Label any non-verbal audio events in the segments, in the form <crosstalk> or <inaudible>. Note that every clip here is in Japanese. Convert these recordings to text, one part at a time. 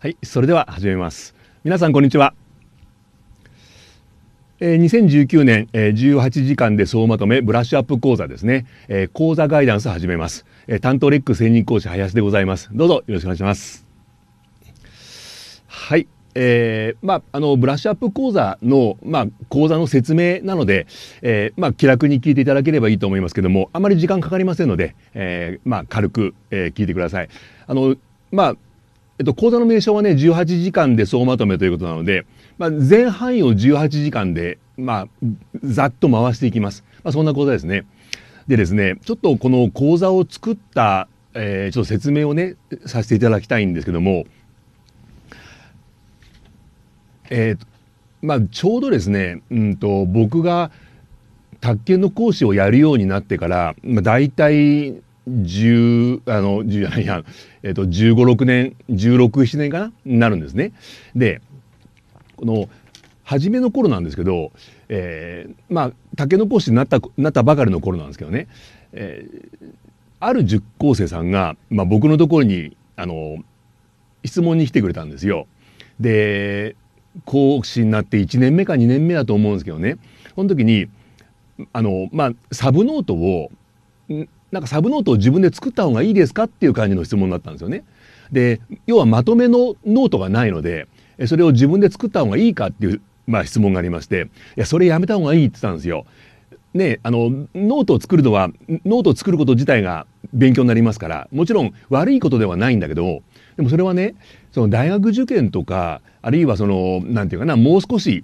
はい、それでは始めます。皆さんこんにちは。えー、2019年、えー、18時間で総まとめブラッシュアップ講座ですね。えー、講座ガイダンス始めます。え担当レック専任講師林でございます。どうぞよろしくお願いします。はい。えまあ、あのブラッシュアップ講座の、まあ、講座の説明なので、えまあ、気楽に聞いていただければいいと思いますけどもあまり時間かかりませんので、えまあ、軽く、え聞いてください。あのまあえっと、講座の名称はね、18時間で総まとめということなので、まあ、全範囲を18時間で、まあ、ざっと回していきます。まあ、そんな講座ですね。でですね、ちょっとこの講座を作った、えー、ちょっと説明をね、させていただきたいんですけども、えー、まあ、ちょうどですね、うんと、僕が、卓球の講師をやるようになってから、まあ、大体10あの10じゃないや、えーと、1 5 6年1617年かななるんですね。でこの初めの頃なんですけど、えー、まあ竹の講師になったなったばかりの頃なんですけどね、えー、ある塾高生さんが、まあ、僕のところにあの質問に来てくれたんですよ。で講師になって1年目か2年目だと思うんですけどねその時にあの、まあ、サブノートをなんかサブノートを自分で作った方がいいですかっていう感じの質問だったんですよね。で要はまとめのノートがないのでそれを自分で作った方がいいかっていう、まあ、質問がありましていやそれやめた方がいいって言ったんですよ。ね、あのノートを作るのはノートを作ること自体が勉強になりますからもちろん悪いことではないんだけどでもそれはねその大学受験とかあるいはその何て言うかなもう少し、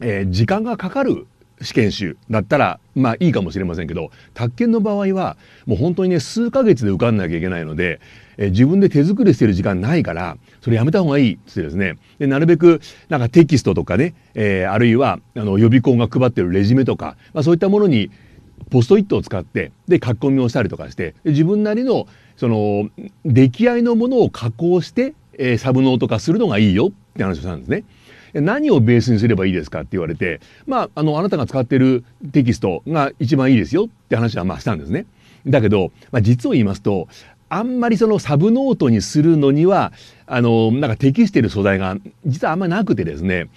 えー、時間がかかる試験集だったらまあいいかもしれませんけど宅建の場合はもう本当にね数ヶ月で受かんなきゃいけないので、え自分で手作りしてる時間ないからそれやめた方がいいっつってですねでなるべくなんかテキストとかね、えー、あるいはあの予備校が配ってるレジュメとか、まあ、そういったものにポストイットを使ってで書き込みをしたりとかして自分なりのその出来合いのものを加工して、えー、サブノート化するのがいいよって話をしたんですね。何をベースにすればいいですかって言われて、まあ、あの、あなたが使ってるテキストが一番いいですよって話はまあしたんですね。だけど、まあ、実を言いますと、あんまりそのサブノートにするのには、あの、なんか適してる素材が実はあんまりなくてですね、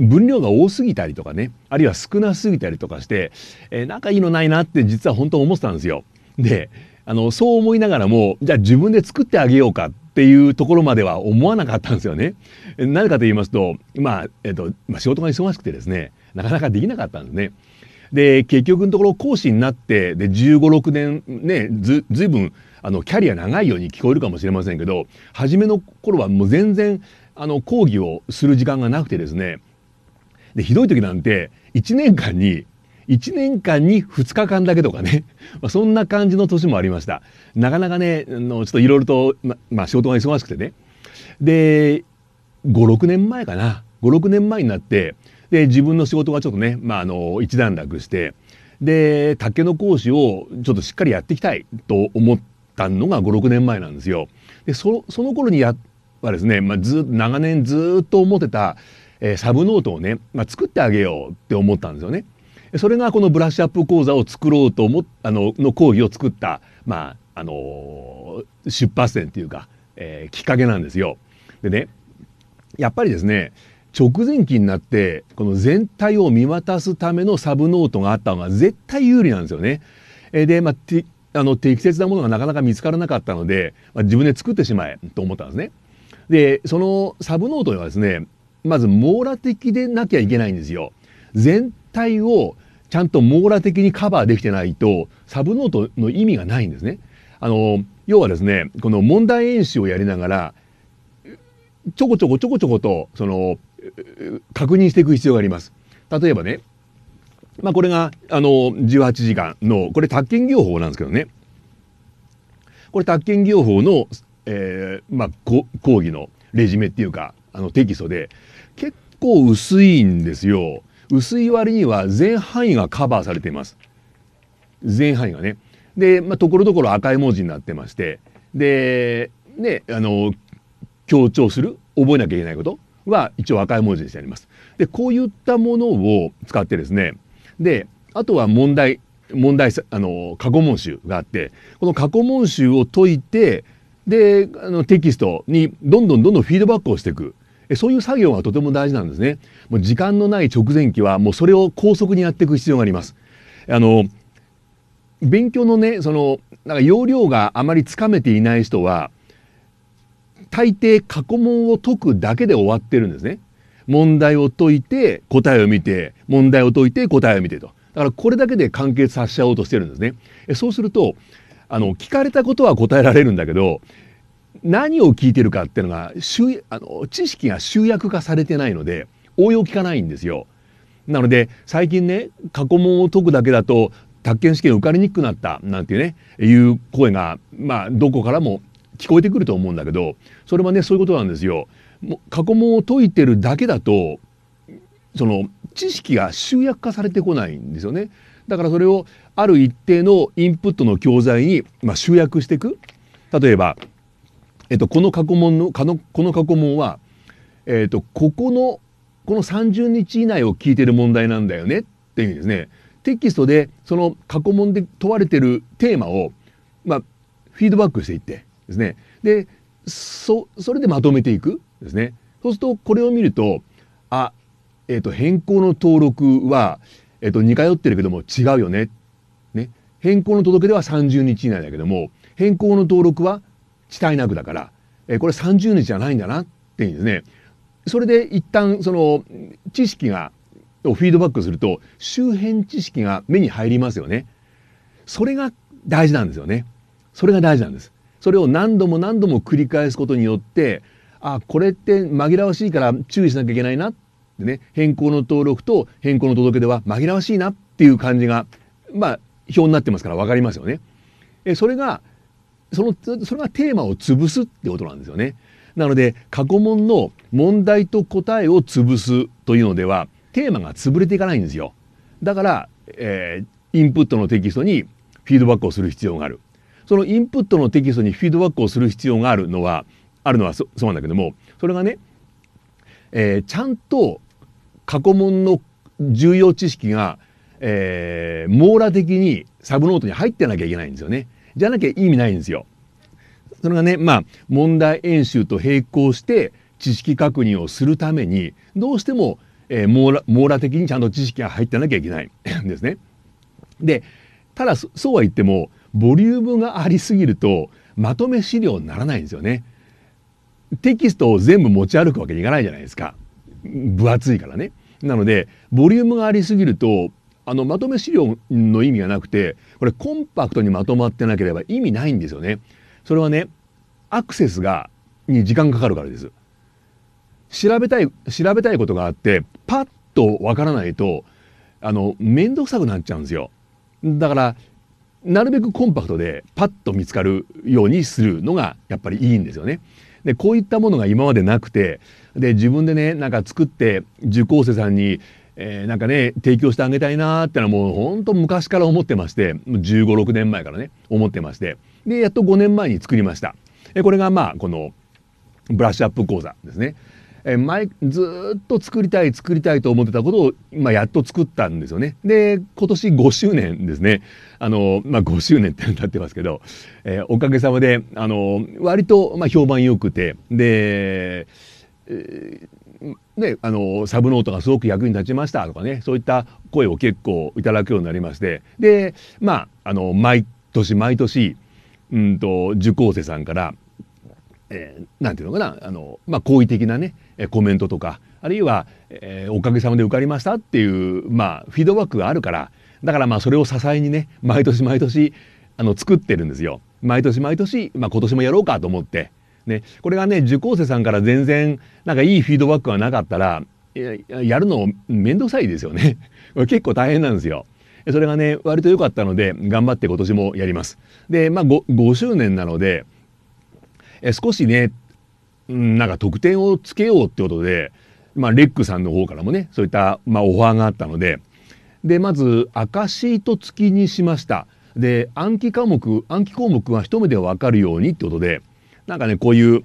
分量が多すぎたりとかね、あるいは少なすぎたりとかして、えー、かいいのないなって実は本当思ってたんですよ。で、あの、そう思いながらも、じゃあ自分で作ってあげようかっっていうところまでは思わなかったんですよね。ぜかと言いますと、まあ、えっと、ま仕事が忙しくてですね、なかなかできなかったんですね。で、結局のところ講師になって、で、15、6年ね、ず、ずいぶん、あの、キャリア長いように聞こえるかもしれませんけど、初めの頃はもう全然、あの、講義をする時間がなくてですね、で、ひどい時なんて、1年間に1年間に2日間だけとかね、<laughs> まあ、そんな感じの年もありました。なかなかね、のちょっといろいろと、ま、まあ、仕事が忙しくてね。で、5、6年前かな。5、6年前になって、で、自分の仕事がちょっとね、まあ、あの、一段落して、で、竹の講師をちょっとしっかりやっていきたいと思ったのが5、6年前なんですよ。で、そその頃にやはですね、まあ、ず長年ずっと思ってた、えー、サブノートをね、まあ、作ってあげようって思ったんですよね。それがこのブラッシュアップ講座を作ろうと思っあのの講義を作った、まあ、あの出発点というか、えー、きっかけなんですよ。でねやっぱりですね直前期になってこの全体を見渡すためのサブノートがあったのが絶対有利なんですよね。えー、で、まあ、てあの適切なものがなかなか見つからなかったので、まあ、自分で作ってしまえと思ったんですね。でそのサブノートにはですねまず網羅的でなきゃいけないんですよ。全態をちゃんと網羅的にカバーできてないとサブノートの意味がないんですね。あの要はですねこの問題演習をやりながらちょこちょこちょこちょことその確認していく必要があります。例えばね、まあ、これがあの18時間のこれ宅建業法なんですけどねこれ宅建業法の、えーまあ、講義のレジュメっていうかあのテキストで結構薄いんですよ。薄い割には全範囲がカバーされています。全範囲がね。で、まあ、ところどころ赤い文字になってまして、で、ね、あの、強調する、覚えなきゃいけないことは一応赤い文字にしてあります。で、こういったものを使ってですね、で、あとは問題、問題、あの、過去問集があって、この過去問集を解いて、で、あの、テキストにどんどんどんどんフィードバックをしていく。そういう作業がとても大事なんですね。もう時間のない直前期はもうそれを高速にやっていく必要があります。あの勉強のねそのなんか容量があまりつかめていない人は大抵過去問を解くだけで終わってるんですね。問題を解いて答えを見て問題を解いて答えを見てと。だからこれだけで完結させちゃおうとしてるんですね。そうするとあの聞かれたことは答えられるんだけど何を聞いてるかっていうのがあの知識が集約化されてないので応用効かないんですよ。なので最近ね過去問を解くだけだと宅建試験受かりにくくなったなんていうねいう声がまあどこからも聞こえてくると思うんだけどそれはねそういうことなんですよ。もう過去問を解いてるだけだとその知識が集約化されてこないんですよね。だからそれをある一定のインプットの教材に、まあ、集約していく。例えばえっと、この過去問の、この過去問は、えっと、ここの、この30日以内を聞いてる問題なんだよねっていう意味ですね。テキストで、その過去問で問われてるテーマを、まあ、フィードバックしていってですね。で、そ、それでまとめていくですね。そうすると、これを見ると、あ、えっ、ー、と、変更の登録は、えっ、ー、と、似通ってるけども違うよね。ね。変更の届け出は30日以内だけども、変更の登録は地帯なくだから、えこれ30日じゃないんだなっていうんですね。それで一旦その知識がをフィードバックすると周辺知識が目に入りますよね。それが大事なんですよね。それが大事なんです。それを何度も何度も繰り返すことによって、あ、これって紛らわしいから注意しなきゃいけないなってね、変更の登録と変更の届け出は紛らわしいなっていう感じが、まあ、表になってますから分かりますよね。えそれがその、それがテーマを潰すってことなんですよね。なので、過去問の問題と答えを潰すというのでは、テーマが潰れていかないんですよ。だから、えー、インプットのテキストにフィードバックをする必要がある。そのインプットのテキストにフィードバックをする必要があるのは、あるのはそそうなんだけども、それがね、えー、ちゃんと過去問の重要知識が、えー、網羅的にサブノートに入ってなきゃいけないんですよね。じゃなきゃ意味ないんですよ。それがね、まあ、問題演習と並行して知識確認をするために、どうしても、えー、網羅網羅的にちゃんと知識が入ってなきゃいけないんですね。で、ただそうは言っても、ボリュームがありすぎると、まとめ資料にならないんですよね。テキストを全部持ち歩くわけにいかないじゃないですか。分厚いからね。なので、ボリュームがありすぎると、あのまとめ資料の意味がなくてこれコンパクトにまとまってなければ意味ないんですよね。それはねアクセスがに時間かかるからです。調べたい調べたいことがあってパッとわからないとあの面倒くさくなっちゃうんですよ。だからなるべくコンパクトでパッと見つかるようにするのがやっぱりいいんですよね。でこういったものが今までなくてで自分でねなんか作って受講生さんにえー、なんかね、提供してあげたいなーってのはもうほんと昔から思ってまして、15、6年前からね、思ってまして。で、やっと5年前に作りました。えこれがまあ、この、ブラッシュアップ講座ですね。え前、ずっと作りたい、作りたいと思ってたことを、まあ、やっと作ったんですよね。で、今年5周年ですね。あの、まあ、5周年ってなってますけど、えー、おかげさまで、あの、割と、まあ、評判良くて、で、えー、ね、あの、サブノートがすごく役に立ちましたとかね、そういった声を結構いただくようになりまして、で、まあ、あの、毎年毎年、うんと、受講生さんから、えー、なんていうのかな、あの、まあ、好意的なね、コメントとか、あるいは、えー、おかげさまで受かりましたっていう、まあ、フィードバックがあるから、だからまあ、それを支えにね、毎年毎年、あの、作ってるんですよ。毎年毎年、まあ、今年もやろうかと思って、ね、これがね、受講生さんから全然、なんかいいフィードバックがなかったら、やるの面倒くさいですよね。<laughs> 結構大変なんですよ。それがね、割と良かったので、頑張って今年もやります。で、まあ 5, 5周年なので、え少しね、なんか得点をつけようってことで、まあ、レックさんの方からもね、そういった、まあ、オファーがあったので、で、まず、赤シート付きにしました。で、暗記科目、暗記項目が一目でわかるようにってことで、なんかねこういう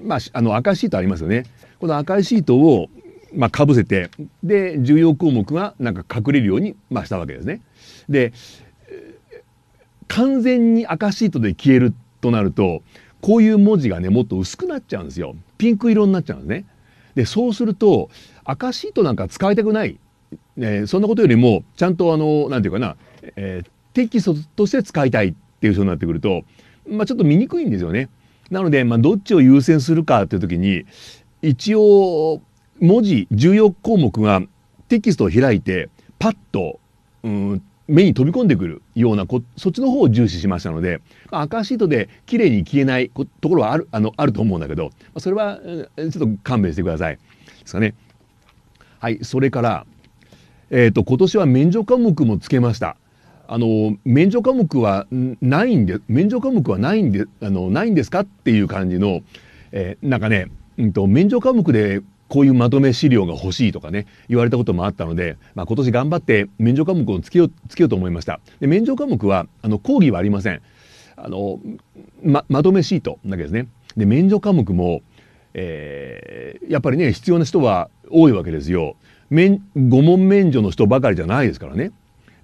まあ、あの赤シートありますよね。この赤いシートを、まあ、かぶせてで重要項目がなんか隠れるように、まあ、したわけですね。で完全に赤シートで消えるとなるとこういう文字がねもっと薄くなっちゃうんですよ。ピンク色になっちゃうんですね。でそうすると赤シートなんか使いたくない、えー、そんなことよりもちゃんとあの何て言うかな、えー、テキストとして使いたいっていう人になってくると、まあ、ちょっと見にくいんですよね。なので、まあ、どっちを優先するかという時に一応文字重要項目がテキストを開いてパッとうん目に飛び込んでくるようなこそっちの方を重視しましたので赤シートで綺麗に消えないところはあるあのあると思うんだけどそれはちょっと勘弁してください。ですかね。はいそれから、えーと今年は免除科目もつけました。あの免除科目はないんで免除科目はないんであのないんですかっていう感じの、えー、なんかね、うんと、免除科目でこういうまとめ資料が欲しいとかね、言われたこともあったので、まあ、今年頑張って免除科目をつけよう、つけようと思いました。で、免除科目は、あの、講義はありません。あの、ま、まとめシートだけですね。で、免除科目も、えー、やっぱりね、必要な人は多いわけですよ。5問免除の人ばかりじゃないですからね。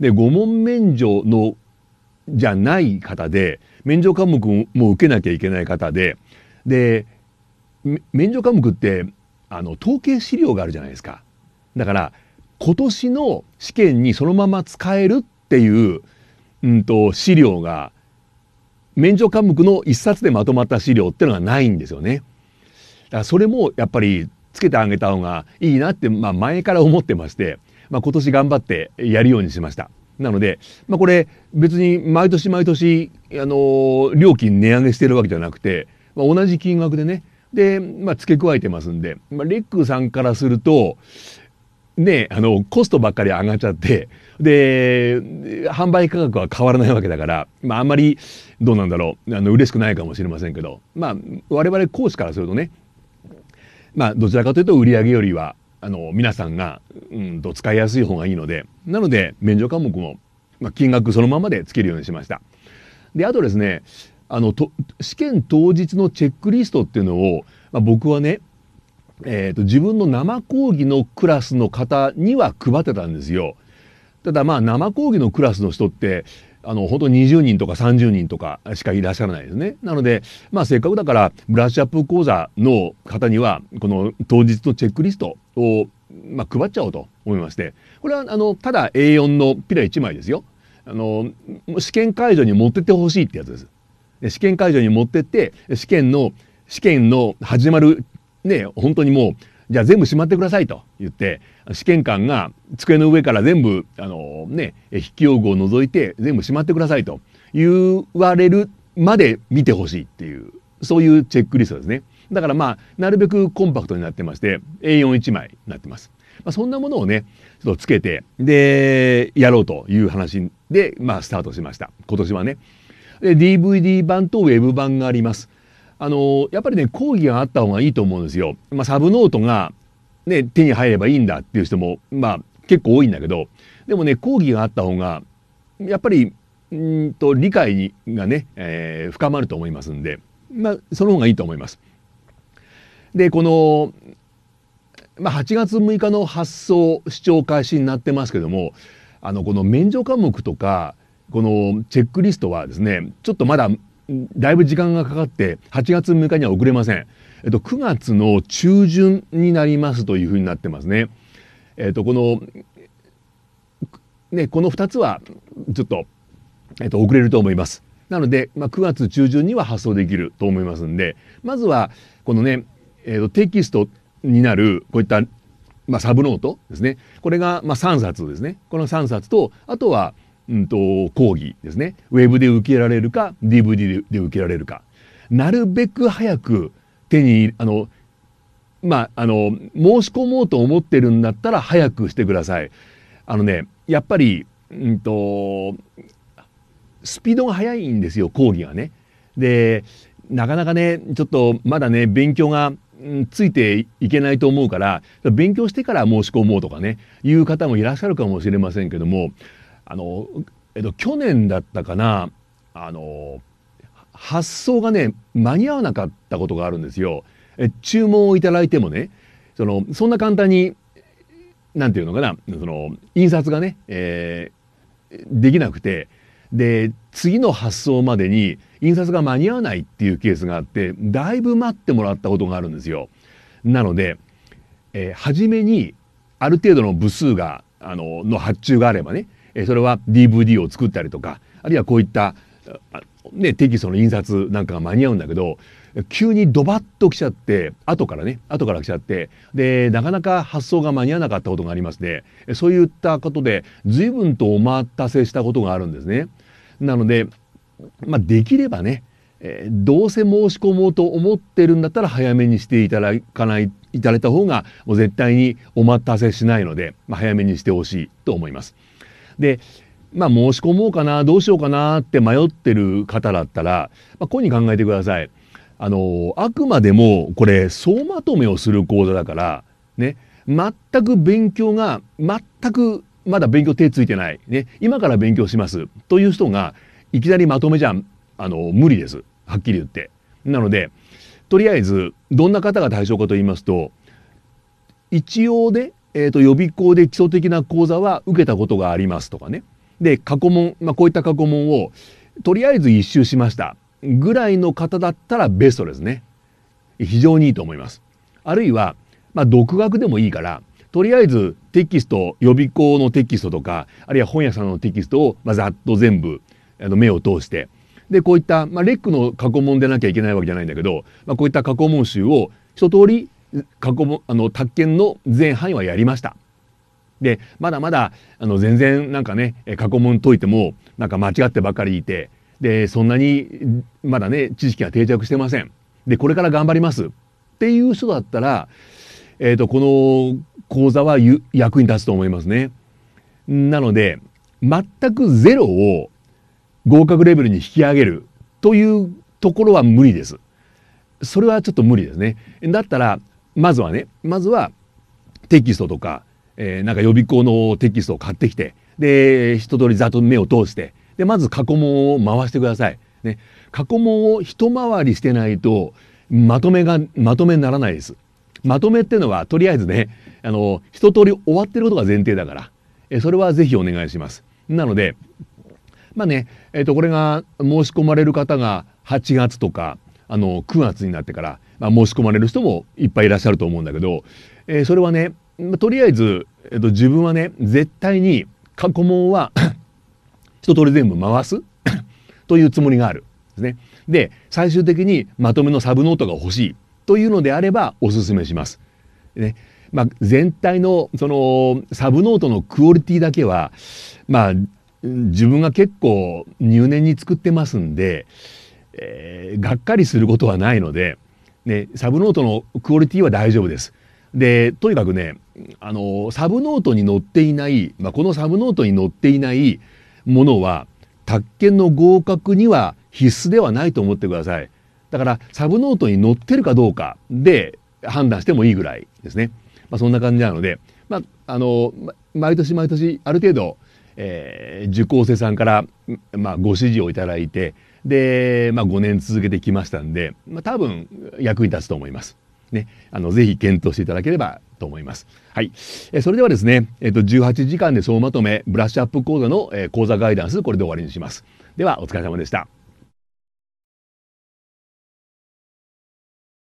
で5問免除のじゃない方で免除科目も受けなきゃいけない方でで免除科目ってあの統計資料があるじゃないですかだから今年の試験にそのまま使えるっていう、うんと、資料が免除科目の一冊でまとまった資料ってのがないんですよね。だからそれもやっぱりつけてあげた方がいいなって、まあ、前から思ってましてまあ、今年頑張ってやるようにしました。なので、まあ、これ別に毎年毎年、あのー、料金値上げしてるわけじゃなくて、まあ、同じ金額でね、で、まあ、付け加えてますんで、まあ、レックさんからすると、ね、あの、コストばっかり上がっちゃって、で、販売価格は変わらないわけだから、まあ、あんまり、どうなんだろう、あの、嬉しくないかもしれませんけど、まあ、我々講師からするとね、まあ、どちらかというと売り上げよりは、あの、皆さんが、うんと使いやすい方がいいので、なので、免除科目も、まあ、金額そのままでつけるようにしました。で、あとですね、あの、と、試験当日のチェックリストっていうのを、まあ、僕はね、えっ、ー、と、自分の生講義のクラスの方には配ってたんですよ。ただまあ生講義のクラスの人ってあの、本当20人とか30人とかしかいらっしゃらないですね。なので、まあ、せっかくだから、ブラッシュアップ講座の方には、この当日のチェックリストを、まあ、配っちゃおうと思いまして、これは、あの、ただ A4 のピラ1枚ですよ。あの、試験会場に持ってってほしいってやつです。試験会場に持ってって、試験の、試験の始まる、ね、本当にもう、じゃあ全部しまってくださいと言って試験官が机の上から全部あのね筆記用具を除いて全部しまってくださいと言われるまで見てほしいっていうそういうチェックリストですねだからまあなるべくコンパクトになってまして A41 枚になってます、まあ、そんなものをねちょっとつけてでやろうという話でまあスタートしました今年はねで DVD 版と Web 版がありますあのやっぱりね講義があった方がいいと思うんですよ。まあ、サブノートが、ね、手に入ればいいんだっていう人も、まあ、結構多いんだけどでもね講義があった方がやっぱりんと理解にがね、えー、深まると思いますんで、まあ、その方がいいと思います。でこの、まあ、8月6日の発送視聴開始になってますけどもあのこの免除科目とかこのチェックリストはですねちょっとまだだいぶ時間がかかって8月6日には遅れません、えっと、9月の中旬になりますというふうになってますね。えっと、このね、この2つはちょっと、えっと、遅れると思います。なので、まあ、9月中旬には発送できると思いますんで、まずは、このね、えっとテキストになる、こういった、まあ、サブノートですね。これが、まあ、3冊ですね。この3冊と、あとは、うんと、講義ですね。ウェブで受けられるか、DVD で受けられるか。なるべく早く手に、あの、まあ、あの、申し込もうと思ってるんだったら早くしてください。あのね、やっぱり、うんと、スピードが速いんですよ、講義がね。で、なかなかね、ちょっとまだね、勉強がついていけないと思うから、勉強してから申し込もうとかね、いう方もいらっしゃるかもしれませんけども、あの、えっと、去年だったかな、あの、発送がね、間に合わなかったことがあるんですよ。え注文をいただいてもね、その、そんな簡単に、なんていうのかな、その、印刷がね、えー、できなくて、で、次の発送までに印刷が間に合わないっていうケースがあって、だいぶ待ってもらったことがあるんですよ。なので、えー、初めにある程度の部数が、あの、の発注があればね、えそれは DVD を作ったりとかあるいはこういった、ね、テキストの印刷なんかが間に合うんだけど急にドバッと来ちゃって後からね後から来ちゃってでなかなか発想が間に合わなかったことがありますねそういったことで随分とお待たせしたことがあるんですねなので、まあ、できればね、えー、どうせ申し込もうと思ってるんだったら早めにしていただかないいただいた方がもう絶対にお待たせしないので、まあ、早めにしてほしいと思いますで、まあ申し込もうかな、どうしようかなって迷ってる方だったら、まあ、こういうふうに考えてください。あの、あくまでもこれ総まとめをする講座だから、ね、全く勉強が、全くまだ勉強手ついてない。ね、今から勉強します。という人が、いきなりまとめじゃ、あの、無理です。はっきり言って。なので、とりあえず、どんな方が対象かと言いますと、一応で、ね、えー、と予備校で基礎的な講座は受けたことがありますとかね。で過去問、まあ、こういった過去問をとりあえず一周しましたぐらいの方だったらベストですね。非常にいいと思います。あるいは、まあ、独学でもいいからとりあえずテキスト予備校のテキストとかあるいは本屋さんのテキストを、まあ、ざっと全部あの目を通してでこういった、まあ、レックの過去問でなきゃいけないわけじゃないんだけど、まあ、こういった過去問集を一通り過去もあの宅建の全範囲はやりました。でまだまだあの全然なんかね過去問解いてもなんか間違ってばかりいてでそんなにまだね知識が定着してません。でこれから頑張りますっていう人だったら、えーと、とこの講座は役に立つと思いますね。なので全くゼロを合格レベルに引き上げるというところは無理です。それはちょっと無理ですね。だったらまずはね、まずはテキストとか、えー、なんか予備校のテキストを買ってきて、で、一通りざっと目を通して、で、まず過去問を回してください。ね、過去問を一回りしてないと、まとめが、まとめにならないです。まとめっていうのは、とりあえずね、あの、一通り終わってることが前提だから、えそれはぜひお願いします。なので、まあね、えっ、ー、と、これが申し込まれる方が8月とか、あの、9月になってから、まあ、申し込まれる人もいっぱいいらっしゃると思うんだけど、えー、それはね、まあ、とりあえず、えー、と自分はね絶対に過去問は一通り全部回す <coughs> というつもりがあるですね。で最終的にまとめのサブノートが欲しいというのであればおすすめします。ねまあ、全体のそのサブノートのクオリティだけは、まあ、自分が結構入念に作ってますんで、えー、がっかりすることはないので、ね、サブノートのクオリティは大丈夫です。で、とにかくね、あの、サブノートに載っていない、まあ、このサブノートに載っていないものは、宅建の合格には必須ではないと思ってください。だから、サブノートに載ってるかどうかで判断してもいいぐらいですね。まあ、そんな感じなので、まあ、あの、毎年毎年、ある程度、えー、受講生さんから、まあ、ご指示をいただいて、で、まあ、5年続けてきましたんで、まあ、多分役に立つと思います。ね、あのぜひ検討していただければと思います。はい、えそれではですね、えっと18時間で総まとめブラッシュアップ講座の、え講座ガイダンスこれで終わりにします。ではお疲れ様でした。